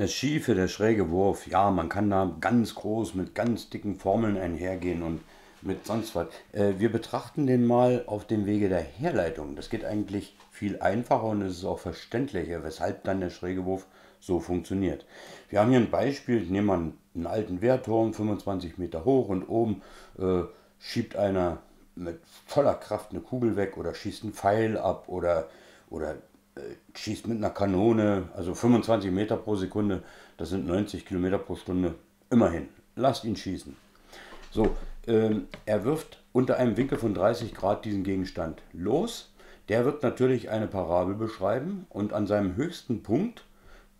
Der schiefe, der schräge Wurf, ja, man kann da ganz groß mit ganz dicken Formeln einhergehen und mit sonst was. Äh, wir betrachten den mal auf dem Wege der Herleitung. Das geht eigentlich viel einfacher und es ist auch verständlicher, weshalb dann der schräge Wurf so funktioniert. Wir haben hier ein Beispiel, nehmen wir einen, einen alten Wehrturm, 25 Meter hoch und oben äh, schiebt einer mit voller Kraft eine Kugel weg oder schießt einen Pfeil ab oder, oder äh, schießt mit einer Kanone, also 25 Meter pro Sekunde, das sind 90 Kilometer pro Stunde. Immerhin, lasst ihn schießen. So, ähm, er wirft unter einem Winkel von 30 Grad diesen Gegenstand los. Der wird natürlich eine Parabel beschreiben und an seinem höchsten Punkt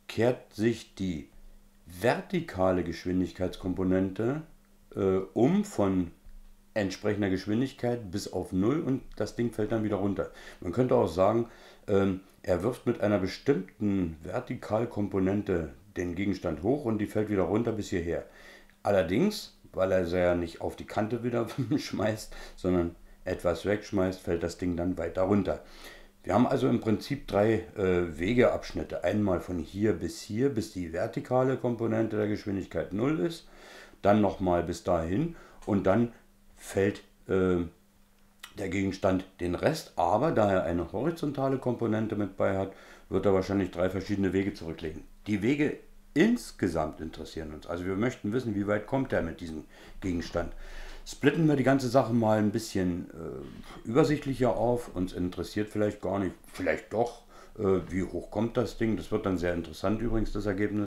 kehrt sich die vertikale Geschwindigkeitskomponente äh, um von entsprechender Geschwindigkeit bis auf Null und das Ding fällt dann wieder runter. Man könnte auch sagen, ähm, er wirft mit einer bestimmten Vertikalkomponente den Gegenstand hoch und die fällt wieder runter bis hierher. Allerdings, weil er sie ja nicht auf die Kante wieder schmeißt, sondern etwas wegschmeißt, fällt das Ding dann weiter runter. Wir haben also im Prinzip drei äh, Wegeabschnitte. Einmal von hier bis hier, bis die vertikale Komponente der Geschwindigkeit 0 ist, dann nochmal bis dahin und dann fällt äh, der Gegenstand den Rest, aber da er eine horizontale Komponente mit bei hat, wird er wahrscheinlich drei verschiedene Wege zurücklegen. Die Wege insgesamt interessieren uns. Also wir möchten wissen, wie weit kommt er mit diesem Gegenstand. Splitten wir die ganze Sache mal ein bisschen äh, übersichtlicher auf. Uns interessiert vielleicht gar nicht, vielleicht doch, äh, wie hoch kommt das Ding. Das wird dann sehr interessant übrigens, das Ergebnis.